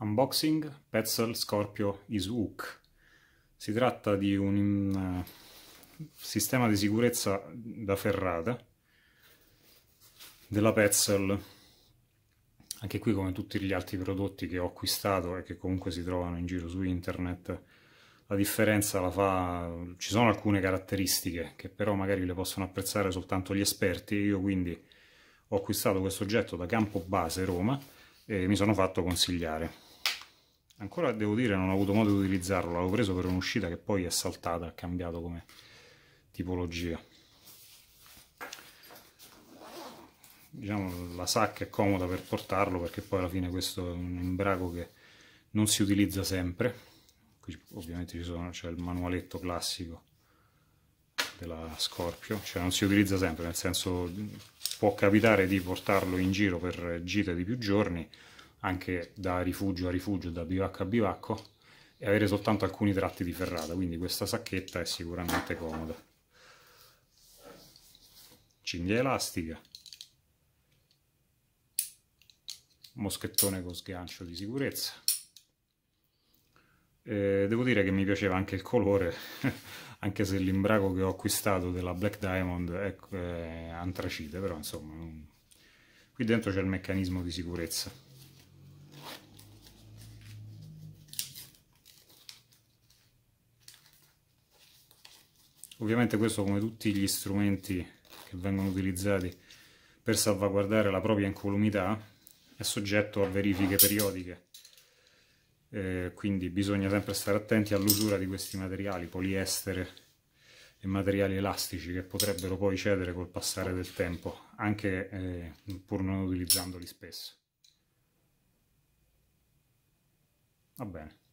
Unboxing Petzl Scorpio Isuk. Si tratta di un, un uh, eh, sistema di sicurezza da ferrata della Petzl. Anche qui come tutti gli altri prodotti che ho acquistato e che comunque si trovano in giro su internet, la differenza la fa... ci sono alcune caratteristiche che però magari le possono apprezzare soltanto gli esperti, io quindi ho acquistato questo oggetto da Campo Base Roma e mi sono fatto consigliare. Ancora devo dire non ho avuto modo di utilizzarlo, l'avevo preso per un'uscita che poi è saltata, ha cambiato come tipologia. Diciamo, la sacca è comoda per portarlo perché poi alla fine questo è un imbrago che non si utilizza sempre. Qui ovviamente c'è ci il manualetto classico della Scorpio, cioè non si utilizza sempre, nel senso può capitare di portarlo in giro per gite di più giorni, anche da rifugio a rifugio, da bivacco a bivacco, e avere soltanto alcuni tratti di ferrata, quindi questa sacchetta è sicuramente comoda. Cinghia elastica, moschettone con sgancio di sicurezza. Eh, devo dire che mi piaceva anche il colore, anche se l'imbraco che ho acquistato della Black Diamond è, è antracite, però insomma... Qui dentro c'è il meccanismo di sicurezza. Ovviamente questo come tutti gli strumenti che vengono utilizzati per salvaguardare la propria incolumità è soggetto a verifiche periodiche, eh, quindi bisogna sempre stare attenti all'usura di questi materiali, poliestere e materiali elastici che potrebbero poi cedere col passare del tempo, anche eh, pur non utilizzandoli spesso. Va bene.